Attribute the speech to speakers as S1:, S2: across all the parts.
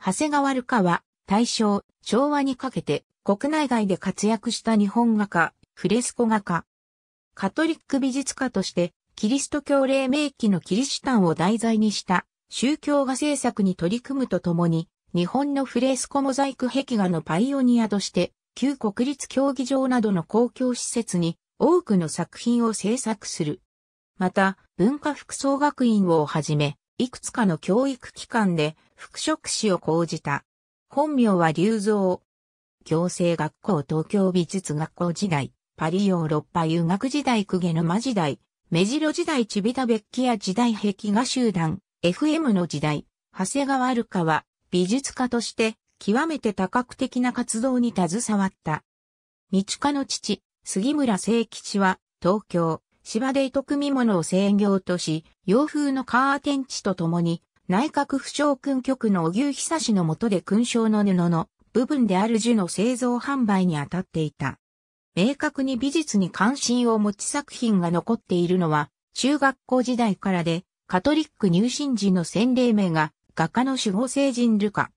S1: 長谷川るかは、大正、昭和にかけて、国内外で活躍した日本画家、フレスコ画家。カトリック美術家として、キリスト教黎明期のキリシタンを題材にした宗教画制作に取り組むとともに、日本のフレスコモザイク壁画のパイオニアとして、旧国立競技場などの公共施設に多くの作品を制作する。また、文化服装学院をはじめ、いくつかの教育機関で復職士を講じた。本名は龍造。行政学校東京美術学校時代、パリヨーロッパ遊学時代公家沼時代、目白時代チビタベッキア時代壁画集団、FM の時代、長谷川るかは、美術家として、極めて多角的な活動に携わった。道家の父、杉村聖吉は、東京、芝で糸組物を専業とし、洋風のカーテンチと共に、内閣府省軍局の荻生久氏の下で勲章の布の部分である樹の製造販売に当たっていた。明確に美術に関心を持ち作品が残っているのは、中学校時代からで、カトリック入信時の洗礼名が画家の守護聖人ルカ。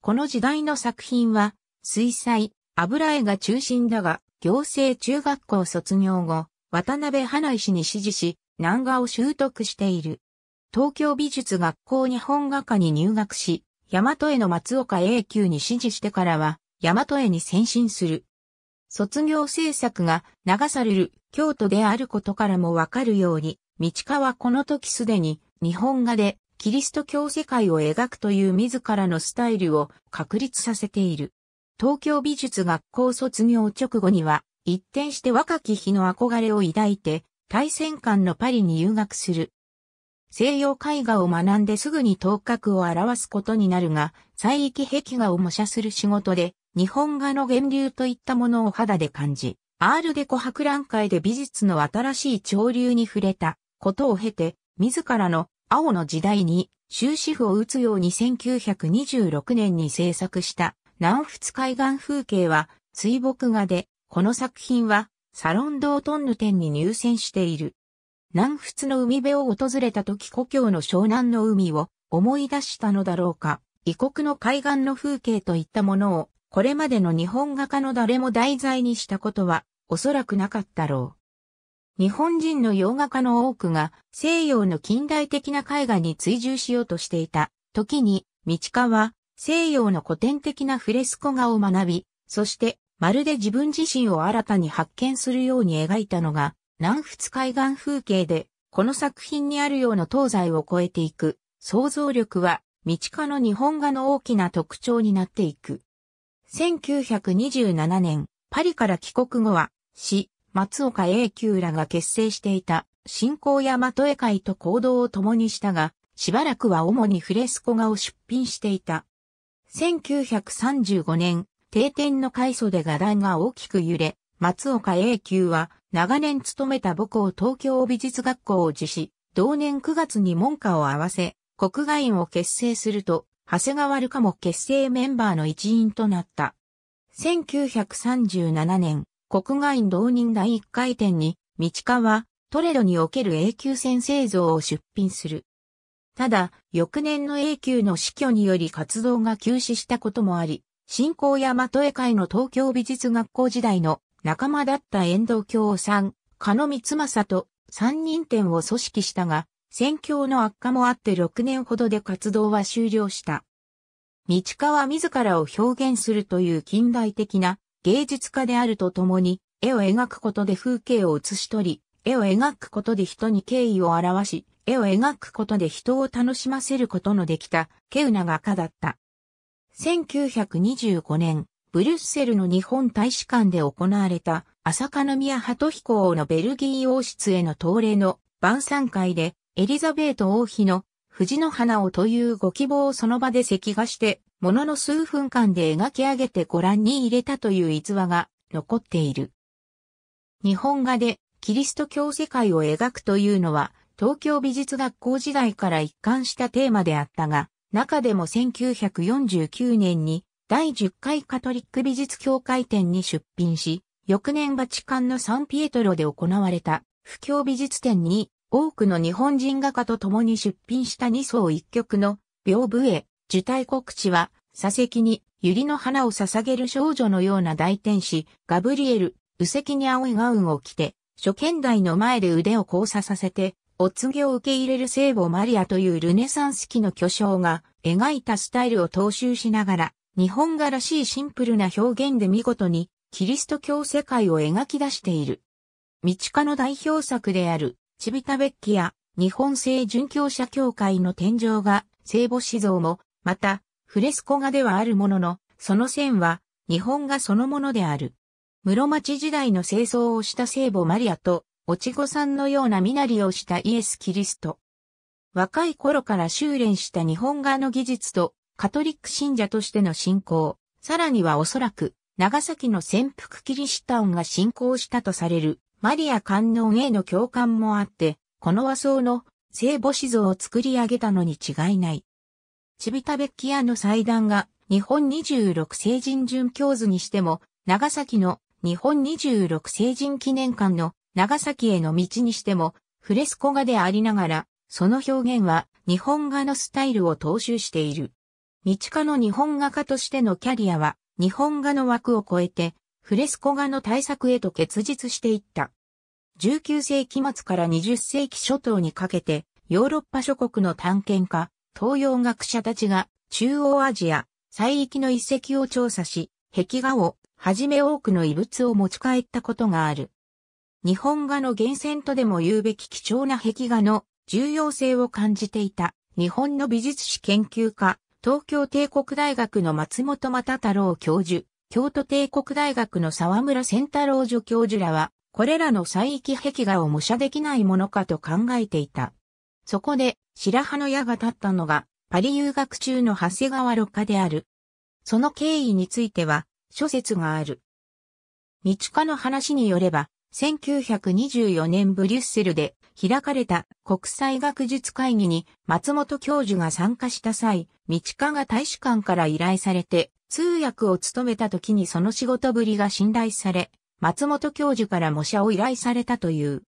S1: この時代の作品は、水彩、油絵が中心だが、行政中学校卒業後、渡辺花石に指示し、南画を習得している。東京美術学校日本画科に入学し、大和絵の松岡永久に支持してからは、大和絵に先進する。卒業制作が流される京都であることからもわかるように、道川はこの時すでに日本画でキリスト教世界を描くという自らのスタイルを確立させている。東京美術学校卒業直後には、一転して若き日の憧れを抱いて、大戦間のパリに留学する。西洋絵画を学んですぐに頭角を表すことになるが、西域壁画を模写する仕事で、日本画の源流といったものを肌で感じ、アールデコ博覧会で美術の新しい潮流に触れたことを経て、自らの青の時代に終止符を打つように1926年に制作した南仏海岸風景は水墨画で、この作品はサロンドートンヌ展に入選している。南仏の海辺を訪れた時故郷の湘南の海を思い出したのだろうか、異国の海岸の風景といったものを、これまでの日本画家の誰も題材にしたことは、おそらくなかったろう。日本人の洋画家の多くが西洋の近代的な絵画に追従しようとしていた時に、道川は西洋の古典的なフレスコ画を学び、そしてまるで自分自身を新たに発見するように描いたのが南仏海岸風景で、この作品にあるような東西を越えていく、想像力は、道家の日本画の大きな特徴になっていく。1927年、パリから帰国後は、市、松岡永久らが結成していた、新興や的絵会と行動を共にしたが、しばらくは主にフレスコ画を出品していた。1935年、定点の開祖で画壇が大きく揺れ、松岡永久は長年勤めた母校東京美術学校を辞し、同年9月に門下を合わせ、国外院を結成すると、長谷川るかも結成メンバーの一員となった。1937年、国外院同人第1回展に、道川、トレドにおける永久戦製造を出品する。ただ、翌年の永久の死去により活動が休止したこともあり、新興山戸絵会の東京美術学校時代の仲間だった遠藤京さん、加野光正と三人展を組織したが、戦況の悪化もあって6年ほどで活動は終了した。道川自らを表現するという近代的な芸術家であるとともに、絵を描くことで風景を写し取り、絵を描くことで人に敬意を表し、絵を描くことで人を楽しませることのできた、稀有な画家だった。1925年、ブリュッセルの日本大使館で行われた、朝香宮鳩飛行のベルギー王室への到礼の晩餐会で、エリザベート王妃の藤の花をというご希望をその場で石画して、ものの数分間で描き上げてご覧に入れたという逸話が残っている。日本画でキリスト教世界を描くというのは、東京美術学校時代から一貫したテーマであったが、中でも1949年に第10回カトリック美術協会展に出品し、翌年バチカンのサンピエトロで行われた不協美術展に多くの日本人画家と共に出品した2層1曲の屏風絵、受胎告知は、左席に百合の花を捧げる少女のような大天使、ガブリエル、右石に青いガウンを着て、初見台の前で腕を交差させて、お告げを受け入れる聖母マリアというルネサンス期の巨匠が描いたスタイルを踏襲しながら、日本画らしいシンプルな表現で見事にキリスト教世界を描き出している。道家の代表作である、チビタベッキや日本製殉教者協会の天井画、聖母子像も、また、フレスコ画ではあるものの、その線は、日本画そのものである。室町時代の清掃をした聖母マリアと、おちごさんのような身なりをしたイエス・キリスト。若い頃から修練した日本画の技術とカトリック信者としての信仰、さらにはおそらく、長崎の潜伏キリシタンが信仰したとされる、マリア観音への共感もあって、この和装の聖母子像を作り上げたのに違いない。チビタベッキアの祭壇が日本26聖人殉教図にしても、長崎の日本26聖人記念館の長崎への道にしても、フレスコ画でありながら、その表現は日本画のスタイルを踏襲している。道家の日本画家としてのキャリアは、日本画の枠を超えて、フレスコ画の対策へと結実していった。19世紀末から20世紀初頭にかけて、ヨーロッパ諸国の探検家、東洋学者たちが、中央アジア、西域の遺跡を調査し、壁画を、はじめ多くの遺物を持ち帰ったことがある。日本画の源泉とでも言うべき貴重な壁画の重要性を感じていた日本の美術史研究家東京帝国大学の松本又太郎教授、京都帝国大学の沢村千太郎助教授らは、これらの再域壁画を模写できないものかと考えていた。そこで、白羽の矢が立ったのが、パリ留学中の長谷川六花である。その経緯については、諸説がある。道家の話によれば、1924年ブリュッセルで開かれた国際学術会議に松本教授が参加した際、道家が大使館から依頼されて通訳を務めた時にその仕事ぶりが信頼され、松本教授から模写を依頼されたという。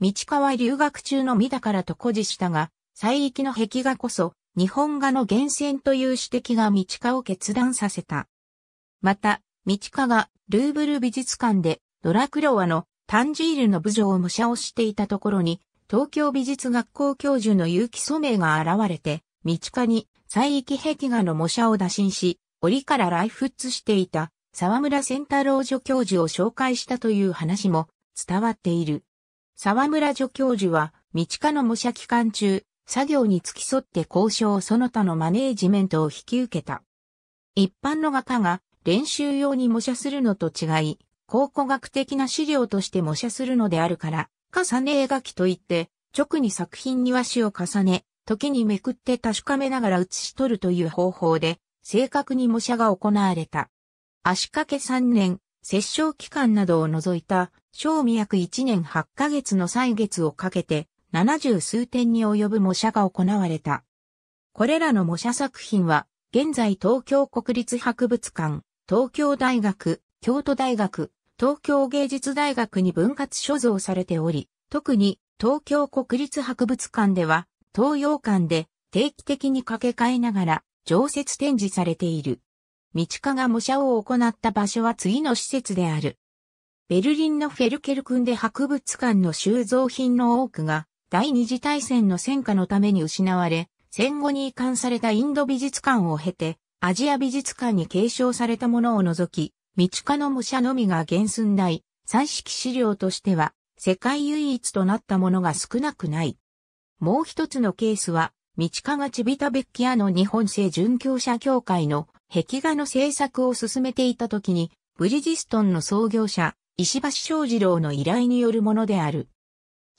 S1: 道家は留学中の身だからと誇示したが、西域の壁画こそ日本画の源泉という指摘が道家を決断させた。また、道家がルーブル美術館でドラクロワのタンジールの部長を武者をしていたところに、東京美術学校教授の結城明が現れて、道家に西域壁画の模写を打診し、折から来仏していた沢村仙太郎助教授を紹介したという話も伝わっている。沢村助教授は、道家の模写期間中、作業に付き添って交渉その他のマネージメントを引き受けた。一般の画家が練習用に模写するのと違い、考古学的な資料として模写するのであるから、重ね絵描きといって、直に作品に和紙を重ね、時にめくって確かめながら写し取るという方法で、正確に模写が行われた。足掛け3年、摂政期間などを除いた、賞味約1年8ヶ月の歳月をかけて、70数点に及ぶ模写が行われた。これらの模写作品は、現在東京国立博物館、東京大学、京都大学、東京芸術大学に分割所蔵されており、特に東京国立博物館では東洋館で定期的に掛け替えながら常設展示されている。道家が模写を行った場所は次の施設である。ベルリンのフェルケルクンで博物館の収蔵品の多くが第二次大戦の戦火のために失われ、戦後に移管されたインド美術館を経て、アジア美術館に継承されたものを除き、道家の武者のみが原寸大、三色資料としては、世界唯一となったものが少なくない。もう一つのケースは、道家がチビタベッキアの日本製殉教者協会の壁画の制作を進めていた時に、ブリジストンの創業者、石橋正二郎の依頼によるものである。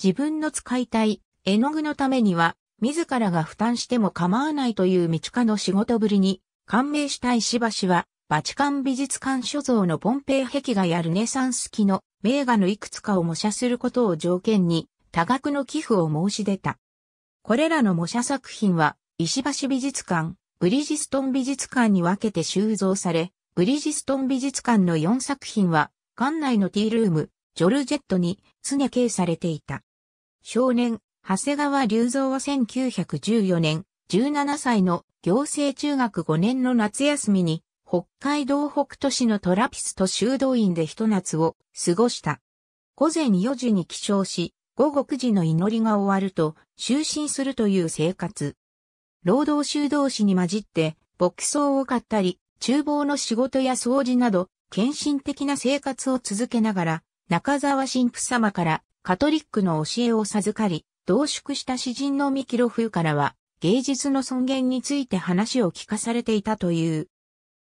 S1: 自分の使いたい絵の具のためには、自らが負担しても構わないという道家の仕事ぶりに、感銘した石橋は、バチカン美術館所蔵のポンペイ壁画やルネサンス期の名画のいくつかを模写することを条件に多額の寄付を申し出た。これらの模写作品は石橋美術館、ブリジストン美術館に分けて収蔵され、ブリジストン美術館の4作品は館内のティールーム、ジョルジェットに常掲されていた。少年、長谷川隆三は1914年、17歳の行政中学5年の夏休みに北海道北都市のトラピスト修道院で一夏を過ごした。午前4時に起床し、午後9時の祈りが終わると、就寝するという生活。労働修道士に混じって、牧草を買ったり、厨房の仕事や掃除など、献身的な生活を続けながら、中沢神父様からカトリックの教えを授かり、同宿した詩人のミキロフからは、芸術の尊厳について話を聞かされていたという。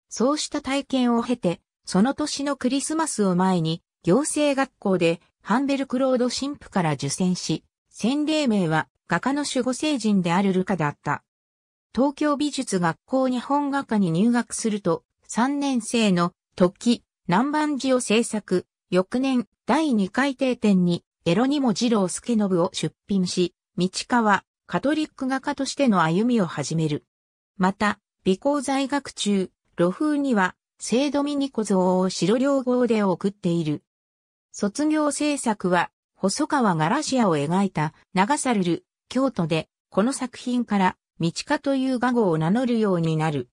S1: そうした体験を経て、その年のクリスマスを前に、行政学校でハンベルクロード神父から受選し、洗礼名は画家の守護聖人であるルカだった。東京美術学校日本画家に入学すると、3年生の時、南蛮寺を制作、翌年第2回定点にエロニモ二郎助信を出品し、道川、カトリック画家としての歩みを始める。また、美工在学中、露風には、聖ドミニコ像を白両号で送っている。卒業制作は、細川ガラシアを描いた長サルル、京都で、この作品から、道家という画語を名乗るようになる。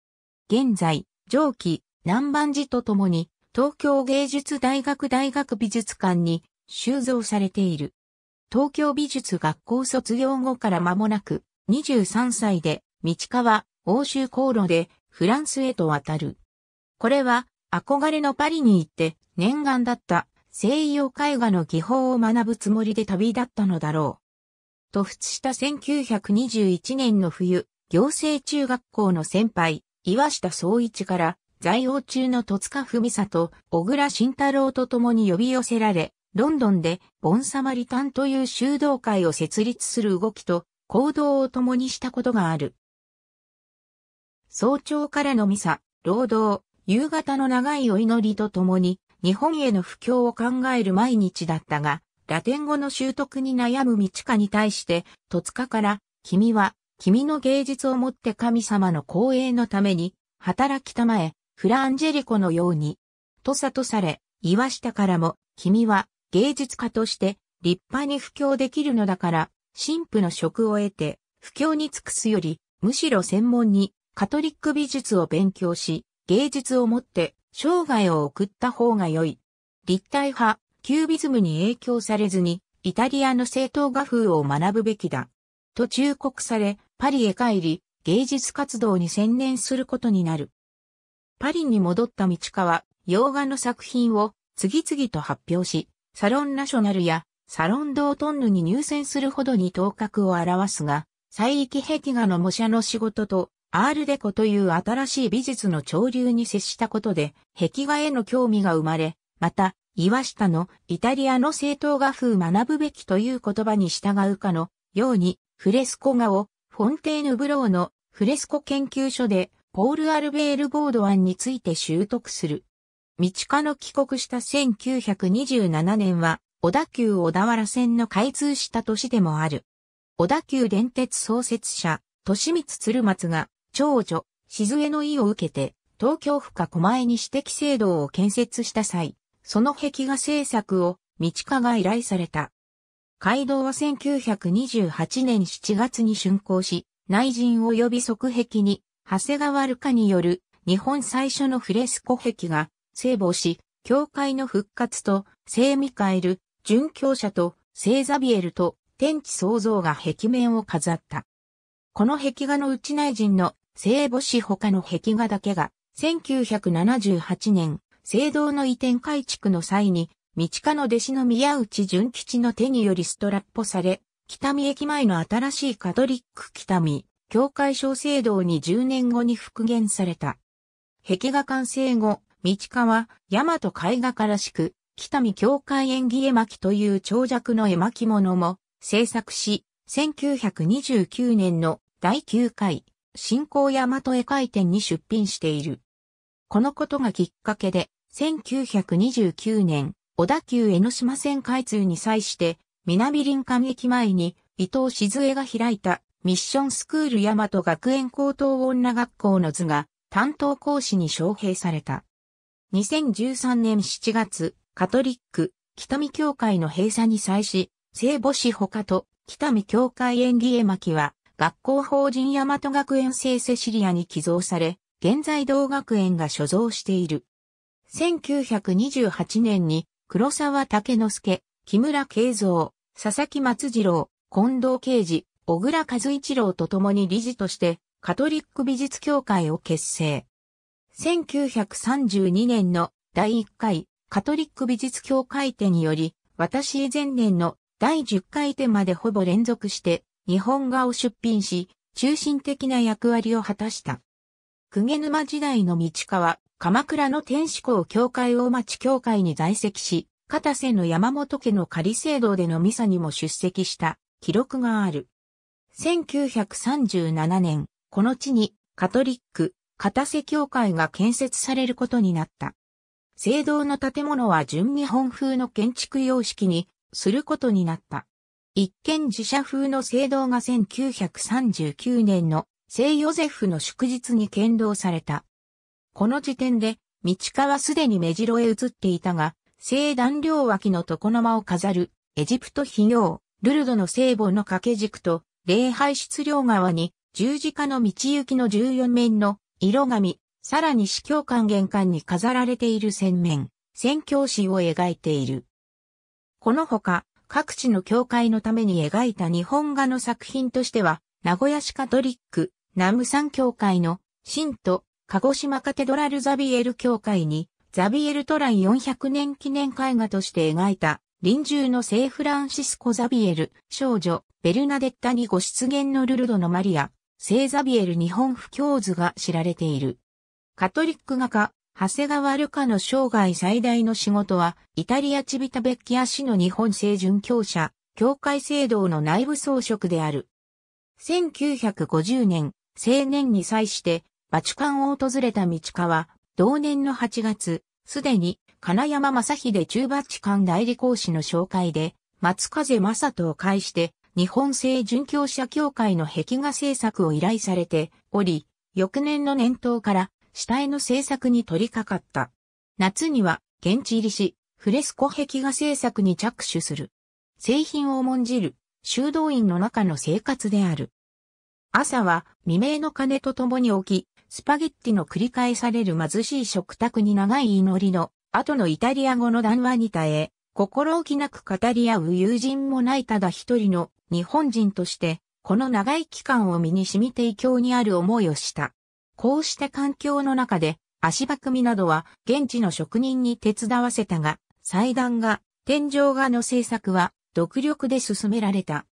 S1: 現在、上記、南蛮寺とともに、東京芸術大学大学美術館に収蔵されている。東京美術学校卒業後から間もなく、23歳で、道家は欧州航路でフランスへと渡る。これは憧れのパリに行って念願だった西洋絵画の技法を学ぶつもりで旅立ったのだろう。突出した1921年の冬、行政中学校の先輩、岩下総一から在王中の戸塚文里、小倉慎太郎と共に呼び寄せられ、ロンドンでボンサマリタンという修道会を設立する動きと行動を共にしたことがある。早朝からのミサ、労働、夕方の長いお祈りとともに、日本への布教を考える毎日だったが、ラテン語の習得に悩む道家に対して、戸塚から、君は、君の芸術をもって神様の光栄のために、働きたまえ、フランジェリコのように、とさとされ、岩下からも、君は、芸術家として、立派に布教できるのだから、神父の職を得て、布教に尽くすより、むしろ専門に、カトリック美術を勉強し、芸術をもって生涯を送った方が良い。立体派、キュービズムに影響されずに、イタリアの正統画風を学ぶべきだ。と忠告され、パリへ帰り、芸術活動に専念することになる。パリに戻った道川、洋画の作品を次々と発表し、サロンナショナルやサロンドートンヌに入選するほどに頭角を表すが、西域壁画の模写の仕事とアールデコという新しい美術の潮流に接したことで、壁画への興味が生まれ、また、岩下のイタリアの正統画風学ぶべきという言葉に従うかのように、フレスコ画をフォンテーヌブローのフレスコ研究所でポール・アルベール・ボードワンについて習得する。道家の帰国した1927年は、小田急小田原線の開通した年でもある。小田急電鉄創設者、利光鶴松が、長女、静江の意を受けて、東京府下狛江に私的制度を建設した際、その壁画制作を、道家が依頼された。街道は1928年7月に竣工し、内陣及び側壁に、長谷川るかによる日本最初のフレスコ壁が聖母し、教会の復活と聖ミカエル、殉教者と聖ザビエルと天地創造が壁面を飾った。この壁画の内内陣の聖母子他の壁画だけが、1978年、聖堂の移転改築の際に、道家の弟子の宮内純吉の手によりストラッポされ、北見駅前の新しいカトリック北見、教会小聖堂に10年後に復元された。壁画完成後、道家は、大和絵画からしく、北見教会演技絵巻という長尺の絵巻物も制作し、1929年の第9回新興大和絵回展に出品している。このことがきっかけで、1929年、小田急江ノ島線開通に際して、南林間駅前に伊藤静江が開いたミッションスクール大和学園高等女学校の図が担当講師に招聘された。2013年7月、カトリック、北見教会の閉鎖に際し、聖母子他と北見教会演技絵巻は学校法人大和学園聖セシリアに寄贈され、現在同学園が所蔵している。1928年に黒沢武之助、木村慶三、佐々木松次郎、近藤慶治、小倉和一郎と共に理事としてカトリック美術協会を結成。1932年の第1回カトリック美術協会展により、私前年の第10回展までほぼ連続して日本画を出品し、中心的な役割を果たした。鵠沼時代の道川、鎌倉の天守校教会大町教会に在籍し、片瀬の山本家の仮聖堂でのミサにも出席した記録がある。1937年、この地にカトリック、片瀬教会が建設されることになった。聖堂の建物は純日本風の建築様式にすることになった。一見自社風の聖堂が1939年の聖ヨゼフの祝日に建道された。この時点で、道川はすでに目白へ移っていたが、聖壇両脇の床の間を飾る、エジプト費用、ルルドの聖母の掛け軸と、礼拝質量側に、十字架の道行きの14面の色紙、さらに司教官玄関に飾られている千面、宣教師を描いている。このほか、各地の教会のために描いた日本画の作品としては、名古屋市カトリック、南山教会の、新都、鹿児島カテドラルザビエル教会に、ザビエルトラン400年記念絵画として描いた、臨終の聖フランシスコ・ザビエル、少女、ベルナデッタにご出現のルルドのマリア、聖ザビエル日本不教図が知られている。カトリック画家、長谷川ルカの生涯最大の仕事は、イタリアチビタベッキア市の日本清準教社、教会制度の内部装飾である。1950年、青年に際して、バチカンを訪れた道川、同年の8月、すでに、金山正秀中バチカン代理講師の紹介で、松風正人を介して、日本製殉教者協会の壁画制作を依頼されており、翌年の年頭から下絵の制作に取り掛かった。夏には現地入りし、フレスコ壁画制作に着手する。製品を重んじる、修道院の中の生活である。朝は未明の鐘と共に起き、スパゲッティの繰り返される貧しい食卓に長い祈りの、後のイタリア語の談話に耐え、心置きなく語り合う友人もないただ一人の日本人として、この長い期間を身に染みて異教にある思いをした。こうした環境の中で、足場組などは現地の職人に手伝わせたが、祭壇が、天井画の制作は独力で進められた。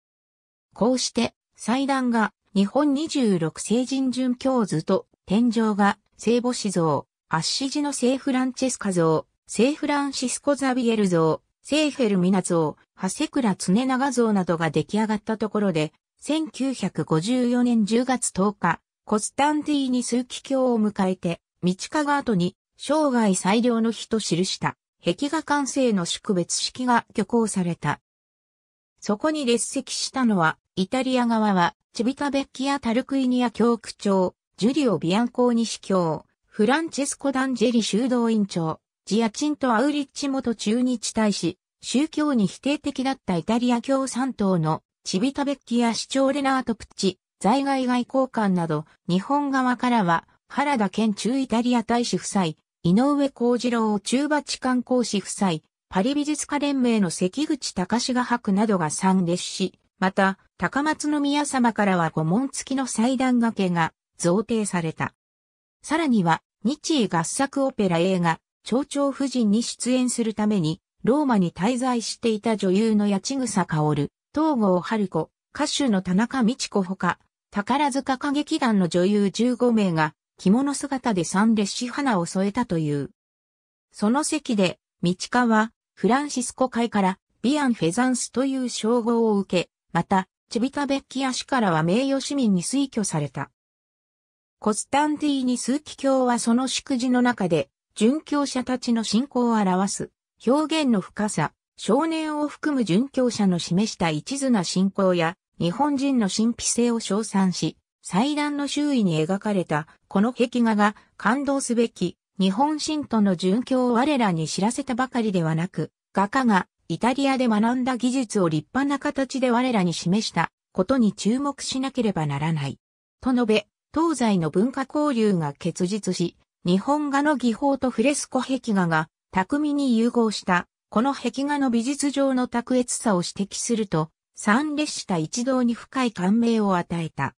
S1: こうして、祭壇が日本26聖人巡教図と天井画、聖母子像、圧死時の聖フランチェスカ像、聖フランシスコ・ザビエル像、聖フェルミナ像、ハセクラ・ツナ長像などが出来上がったところで、1954年10月10日、コスタンティーニ枢機教を迎えて、道かが後に、生涯最良の日と記した、壁画完成の祝別式が挙行された。そこに列席したのは、イタリア側は、チビタベッキア・タルクイニア教区長、ジュリオ・ビアンコーニ司教、フランチェスコ・ダンジェリ修道院長、ジアチンとアウリッチ元中日大使、宗教に否定的だったイタリア共産党のチビタベッキア市長レナート・プッチ、在外外交官など、日本側からは、原田県中イタリア大使夫妻、井上幸次郎中バチカン公使夫妻、パリ美術家連盟の関口隆が博などが参列し、また、高松宮様からは御門付きの祭壇掛けが贈呈された。さらには、日医合作オペラ映画、蝶々夫人に出演するために、ローマに滞在していた女優の八千草薫、東郷春子、歌手の田中道子ほか、宝塚歌劇団の女優15名が着物姿で三列し花を添えたという。その席で、道川はフランシスコ会からビアン・フェザンスという称号を受け、また、チビタ・ベッキア氏からは名誉市民に推挙された。コスタンティーニ数奇教はその祝辞の中で、殉教者たちの信仰を表す、表現の深さ、少年を含む殉教者の示した一途な信仰や、日本人の神秘性を称賛し、祭壇の周囲に描かれたこの壁画が感動すべき日本神徒の殉教を我らに知らせたばかりではなく、画家がイタリアで学んだ技術を立派な形で我らに示したことに注目しなければならない。と述べ、東西の文化交流が結実し、日本画の技法とフレスコ壁画が巧みに融合した、この壁画の美術上の卓越さを指摘すると、三列した一同に深い感銘を与えた。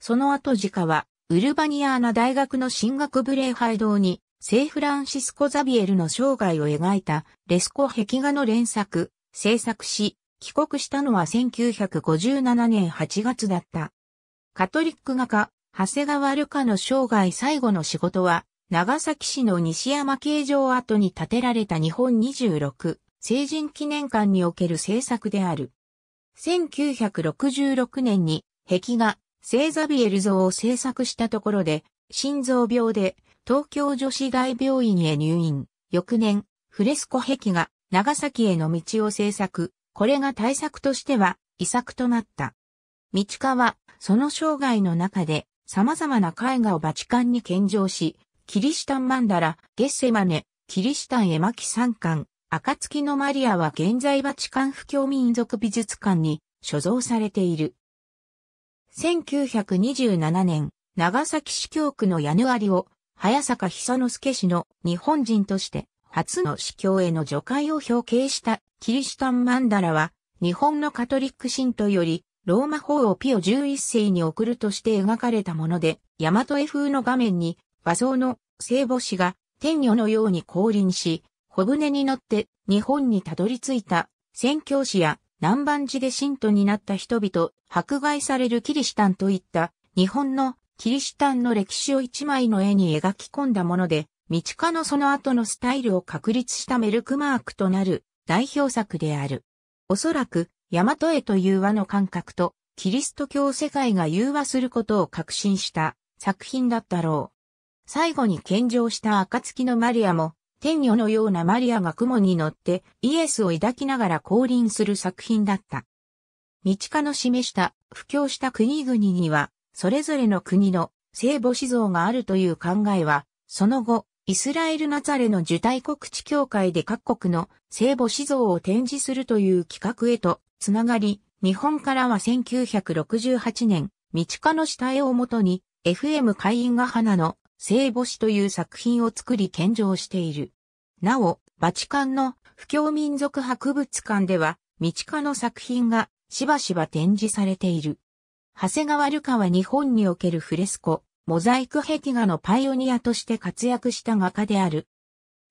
S1: その後自家は、ウルバニアーナ大学の進学ブレーハイ堂に、セイフランシスコ・ザビエルの生涯を描いたレスコ壁画の連作、制作し、帰国したのは1957年8月だった。カトリック画家、長谷川ルカの生涯最後の仕事は、長崎市の西山形状跡に建てられた日本26、成人記念館における制作である。1966年に壁画、聖ザビエル像を制作したところで、心臓病で東京女子大病院へ入院。翌年、フレスコ壁画、長崎への道を制作。これが対策としては遺作となった。道川、は、その生涯の中で様々な絵画をバチカンに献上し、キリシタンマンダラ、ゲッセマネ、キリシタン絵巻三巻、暁のマリアは現在バチカン布教民族美術館に所蔵されている。1927年、長崎市教区のヤヌ割を、早坂久之助氏の日本人として初の司教への除外を表敬したキリシタンマンダラは、日本のカトリック信徒より、ローマ法をピオ11世に送るとして描かれたもので、大和絵風の画面に、画像の聖母子が天女のように降臨し、小舟に乗って日本にたどり着いた、宣教師や南蛮寺で信徒になった人々、迫害されるキリシタンといった日本のキリシタンの歴史を一枚の絵に描き込んだもので、道家のその後のスタイルを確立したメルクマークとなる代表作である。おそらく、大和絵という和の感覚と、キリスト教世界が融和することを確信した作品だったろう。最後に献上した暁のマリアも、天女のようなマリアが雲に乗ってイエスを抱きながら降臨する作品だった。道家の示した布教した国々には、それぞれの国の聖母子像があるという考えは、その後、イスラエルナザレの受胎告知協会で各国の聖母子像を展示するという企画へとつながり、日本からは1968年、道家の下絵をもとに、FM 会員が花の聖母子という作品を作り献上している。なお、バチカンの不教民族博物館では、道家の作品がしばしば展示されている。長谷川流家は日本におけるフレスコ、モザイク壁画のパイオニアとして活躍した画家である。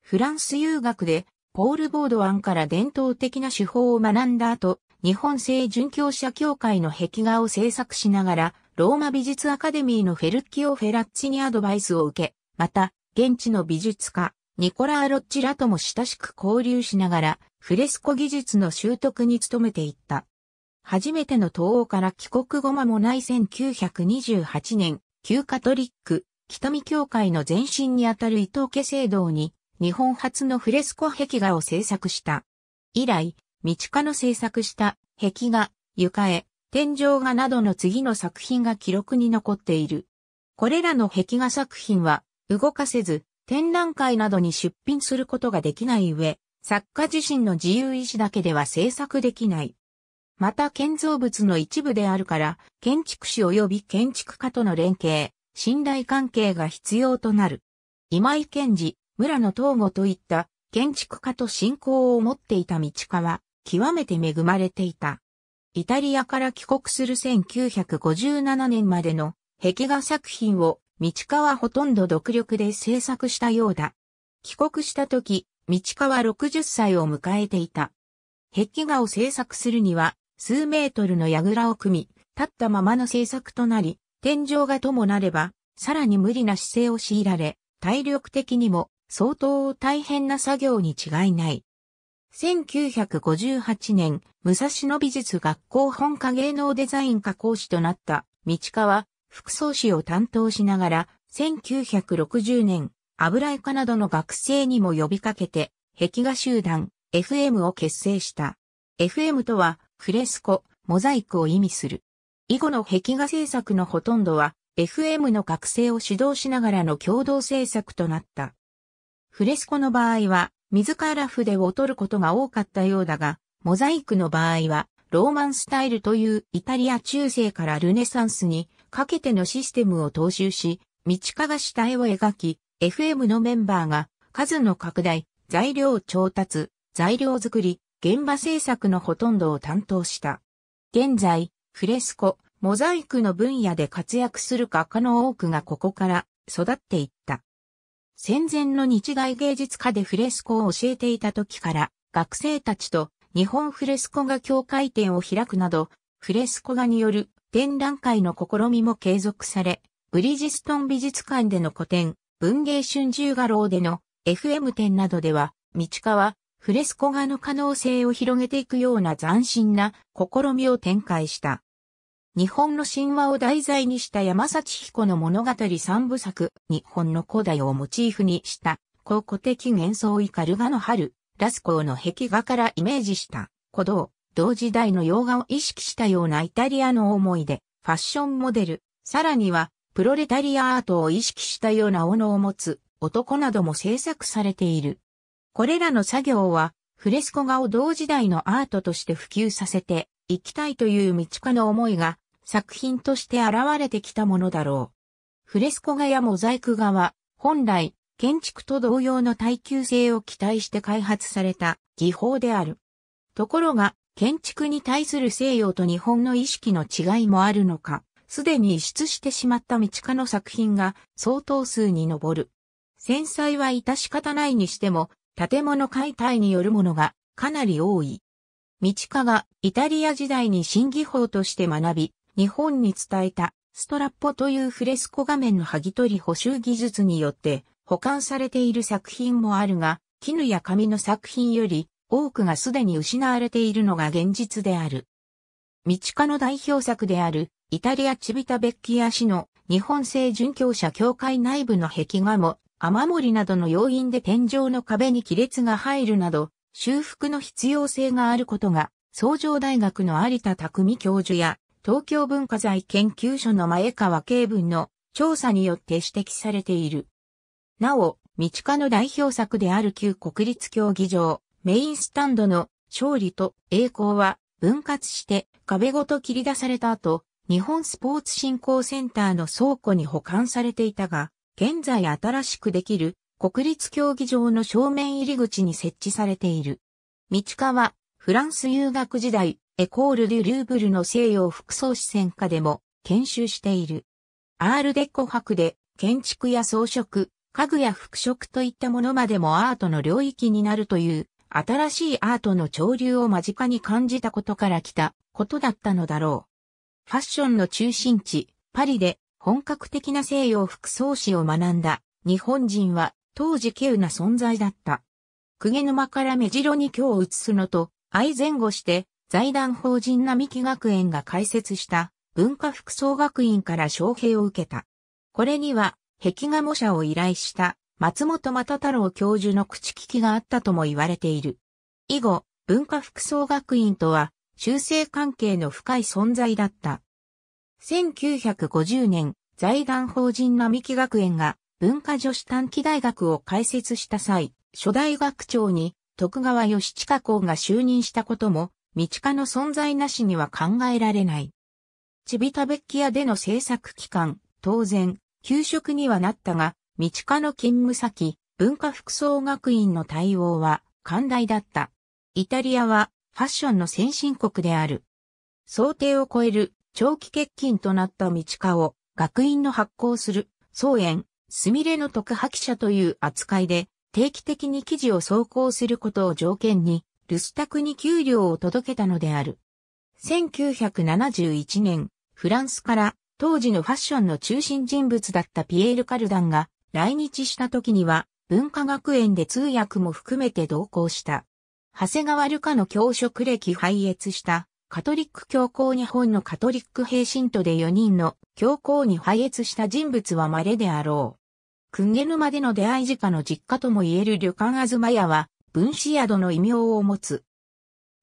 S1: フランス遊学で、ポール・ボードアンから伝統的な手法を学んだ後、日本製殉教者協会の壁画を制作しながら、ローマ美術アカデミーのフェルッキオ・フェラッチにアドバイスを受け、また、現地の美術家、ニコラ・アロッチらとも親しく交流しながら、フレスコ技術の習得に努めていった。初めての東欧から帰国後間もない1928年、旧カトリック、北見教会の前身にあたる伊藤家聖堂に、日本初のフレスコ壁画を制作した。以来、道家の制作した壁画、床絵、天井画などの次の作品が記録に残っている。これらの壁画作品は動かせず展覧会などに出品することができない上、作家自身の自由意志だけでは制作できない。また建造物の一部であるから、建築士及び建築家との連携、信頼関係が必要となる。今井健治、村野東吾といった建築家と信仰を持っていた道家は、極めて恵まれていた。イタリアから帰国する1957年までの壁画作品を道川ほとんど独力で制作したようだ。帰国した時、道川60歳を迎えていた。壁画を制作するには数メートルの櫓を組み、立ったままの制作となり、天井画ともなれば、さらに無理な姿勢を強いられ、体力的にも相当大変な作業に違いない。1958年、武蔵野美術学校本科芸能デザイン科講師となった道川、副総師を担当しながら、1960年、油絵科などの学生にも呼びかけて、壁画集団、FM を結成した。FM とは、フレスコ、モザイクを意味する。以後の壁画制作のほとんどは、FM の学生を指導しながらの共同制作となった。フレスコの場合は、自ら筆を取ることが多かったようだが、モザイクの場合は、ローマンスタイルというイタリア中世からルネサンスにかけてのシステムを踏襲し、道かが下絵を描き、FM のメンバーが数の拡大、材料調達、材料作り、現場制作のほとんどを担当した。現在、フレスコ、モザイクの分野で活躍する画家の多くがここから育っていった。戦前の日外芸術家でフレスコを教えていた時から学生たちと日本フレスコ画協会展を開くなどフレスコ画による展覧会の試みも継続され、ブリヂストン美術館での個展、文芸春秋画廊での FM 展などでは、道川、フレスコ画の可能性を広げていくような斬新な試みを展開した。日本の神話を題材にした山崎彦の物語三部作、日本の古代をモチーフにした、考古的幻想イカルガの春、ラスコーの壁画からイメージした、古道、同時代の洋画を意識したようなイタリアの思い出、ファッションモデル、さらには、プロレタリアアートを意識したような斧を持つ、男なども制作されている。これらの作業は、フレスコ画を同時代のアートとして普及させて、行きたいという道家の思いが作品として現れてきたものだろう。フレスコ画やモザイク画は本来建築と同様の耐久性を期待して開発された技法である。ところが建築に対する西洋と日本の意識の違いもあるのか、すでに輸出してしまった道家の作品が相当数に上る。繊細は致し方ないにしても建物解体によるものがかなり多い。道家がイタリア時代に新技法として学び、日本に伝えたストラッポというフレスコ画面の剥ぎ取り補修技術によって保管されている作品もあるが、絹や紙の作品より多くがすでに失われているのが現実である。道家の代表作であるイタリアチビタベッキア市の日本製殉教者協会内部の壁画も雨漏りなどの要因で天井の壁に亀裂が入るなど修復の必要性があることが、創上大学の有田匠教授や、東京文化財研究所の前川慶文の調査によって指摘されている。なお、道家の代表作である旧国立競技場、メインスタンドの勝利と栄光は分割して壁ごと切り出された後、日本スポーツ振興センターの倉庫に保管されていたが、現在新しくできる国立競技場の正面入り口に設置されている。道川、フランス留学時代、エコール・デュ・ルーブルの西洋服装史戦科でも研修している。アールデコ博で建築や装飾、家具や服飾といったものまでもアートの領域になるという新しいアートの潮流を間近に感じたことから来たことだったのだろう。ファッションの中心地、パリで本格的な西洋服装史を学んだ日本人は当時稀有な存在だった。鵠沼から目白に今日移すのと、相前後して、財団法人並木学園が開設した文化服装学院から招聘を受けた。これには、壁画模写を依頼した松本又太郎教授の口利きがあったとも言われている。以後、文化服装学院とは、修正関係の深い存在だった。1950年、財団法人並木学園が文化女子短期大学を開設した際、初代学長に徳川義親公が就任したことも、道家の存在なしには考えられない。ちびたべっき屋での制作期間、当然、給食にはなったが、道家の勤務先、文化服装学院の対応は、寛大だった。イタリアは、ファッションの先進国である。想定を超える長期欠勤となった道家を、学院の発行する、総園、すみれの特派記者という扱いで、定期的に記事を走行することを条件に、留守宅に給料を届けたのである。1971年、フランスから当時のファッションの中心人物だったピエール・カルダンが来日した時には文化学園で通訳も含めて同行した。長谷川ルカの教職歴拝謁したカトリック教皇日本のカトリック平信徒で4人の教皇に拝謁した人物は稀であろう。くんげ沼での出会い家の実家とも言える旅館あずま屋は、分子宿の異名を持つ。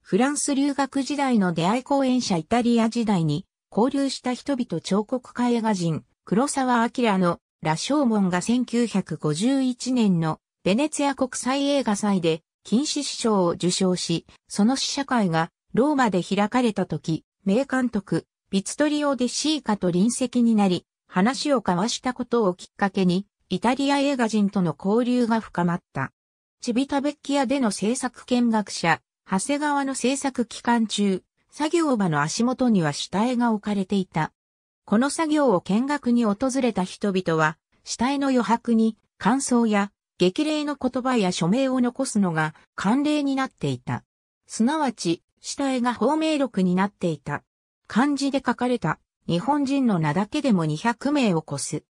S1: フランス留学時代の出会い講演者イタリア時代に、交流した人々彫刻家映画人、黒沢明の、羅生門が1951年の、ベネツィア国際映画祭で、禁止師匠を受賞し、その試写会が、ローマで開かれた時、名監督、ビツトリオ・デシーカと隣席になり、話を交わしたことをきっかけに、イタリア映画人との交流が深まった。チビタベッキアでの制作見学者、長谷川の制作期間中、作業場の足元には下絵が置かれていた。この作業を見学に訪れた人々は、下絵の余白に感想や激励の言葉や署名を残すのが慣例になっていた。すなわち、下絵が芳名録になっていた。漢字で書かれた日本人の名だけでも200名を超す。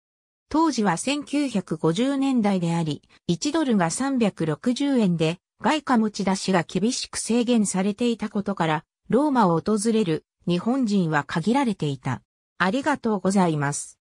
S1: 当時は1950年代であり、1ドルが360円で、外貨持ち出しが厳しく制限されていたことから、ローマを訪れる日本人は限られていた。ありがとうございます。